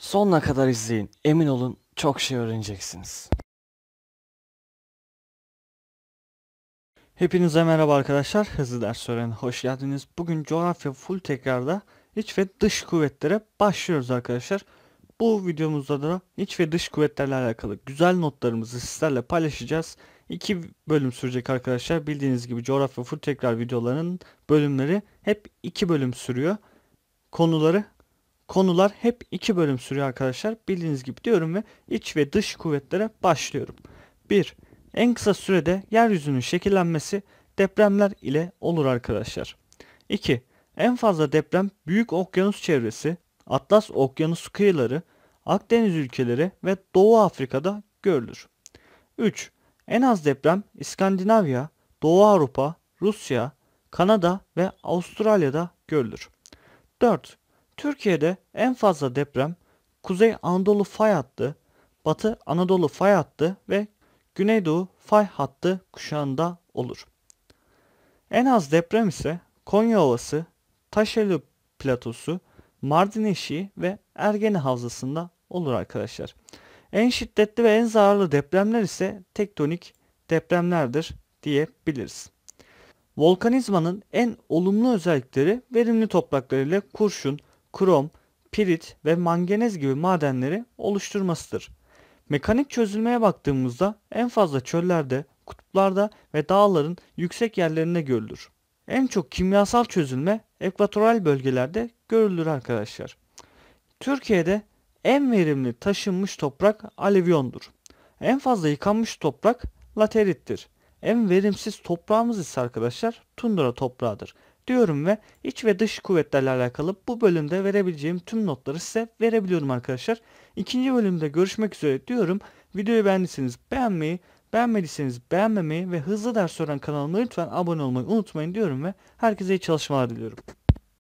Sonuna kadar izleyin. Emin olun çok şey öğreneceksiniz. Hepinize merhaba arkadaşlar. Hızlı ders öğrenin. Hoş geldiniz. Bugün coğrafya full tekrarda iç ve dış kuvvetlere başlıyoruz arkadaşlar. Bu videomuzda da iç ve dış kuvvetlerle alakalı güzel notlarımızı sizlerle paylaşacağız. İki bölüm sürecek arkadaşlar. Bildiğiniz gibi coğrafya full tekrar videolarının bölümleri hep iki bölüm sürüyor. Konuları Konular hep iki bölüm sürüyor arkadaşlar. Bildiğiniz gibi diyorum ve iç ve dış kuvvetlere başlıyorum. 1. En kısa sürede yeryüzünün şekillenmesi depremler ile olur arkadaşlar. 2. En fazla deprem Büyük Okyanus çevresi, Atlas Okyanus kıyıları, Akdeniz ülkeleri ve Doğu Afrika'da görülür. 3. En az deprem İskandinavya, Doğu Avrupa, Rusya, Kanada ve Avustralya'da görülür. 4. Türkiye'de en fazla deprem Kuzey Anadolu fay hattı, Batı Anadolu fay hattı ve Güneydoğu fay hattı kuşağında olur. En az deprem ise Konya Ovası, Taşeli Platosu, Mardin Eşiği ve Ergene Havzası'nda olur arkadaşlar. En şiddetli ve en zararlı depremler ise tektonik depremlerdir diyebiliriz. Volkanizmanın en olumlu özellikleri verimli topraklarıyla kurşun, krom, pirit ve manganez gibi madenleri oluşturmasıdır. Mekanik çözülmeye baktığımızda en fazla çöllerde, kutuplarda ve dağların yüksek yerlerinde görülür. En çok kimyasal çözülme ekvatoral bölgelerde görülür arkadaşlar. Türkiye'de en verimli taşınmış toprak alüvyondur. En fazla yıkanmış toprak laterittir. En verimsiz toprağımız ise arkadaşlar tundra toprağıdır diyorum ve iç ve dış kuvvetlerle alakalı bu bölümde verebileceğim tüm notları size verebiliyorum arkadaşlar. İkinci bölümde görüşmek üzere diyorum. Videoyu beğendiyseniz beğenmeyi, beğenmediyseniz beğenmemeyi ve hızlı ders soran kanalıma lütfen abone olmayı unutmayın diyorum ve herkese iyi çalışmalar diliyorum.